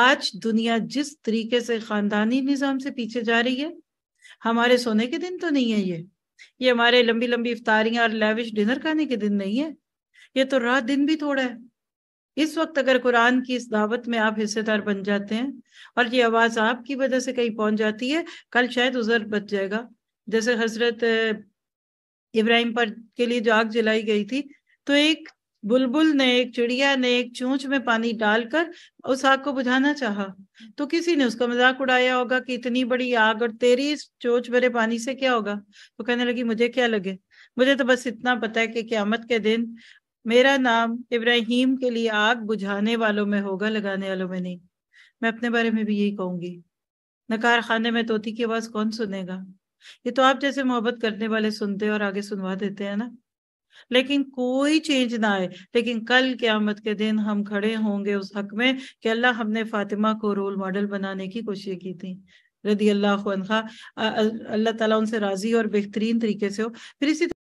आज दुनिया जिस तरीके से खानदानी निज़ाम से पीछे जा रही है हमारे सोने के दिन तो नहीं है ये ये हमारे लंबी लंबी इफ्तारियां और लेविश डिनर खाने के दिन नहीं है ये तो रात दिन भी थोड़ा है इस वक्त अगर कुरान की इस दावत में आप हिस्सेदार बन जाते हैं और ये आवाज आपकी वजह से कहीं पहुंच जाती है कल शायद उजर बच जाएगा जैसे हजरत इब्राहिम पर के लिए जो आग जलाई गई थी तो एक बुलबुल ने एक चिड़िया ने एक चूंच में पानी डालकर उस आग को बुझाना चाहा तो किसी ने उसका मजाक उड़ाया होगा कि इतनी बड़ी आग और तेरी इस चोच भरे पानी से क्या होगा वो तो कहने लगी मुझे क्या लगे मुझे तो बस इतना पता है कि क्यामत के दिन मेरा नाम इब्राहिम के लिए आग बुझाने वालों में होगा लगाने वालों में नहीं मैं अपने बारे में भी यही कहूंगी नकार खाने में तोती की आवाज कौन सुनेगा ये तो आप जैसे मोहब्बत करने वाले सुनते और आगे सुनवा देते हैं ना लेकिन कोई चेंज ना आए लेकिन कल क्यामत के दिन हम खड़े होंगे उस हक में कि अल्लाह हमने फातिमा को रोल मॉडल बनाने की कोशिश की थी रदी अल्लाह अल्लाह ताला उनसे राजी और बेहतरीन तरीके से हो फिर इसी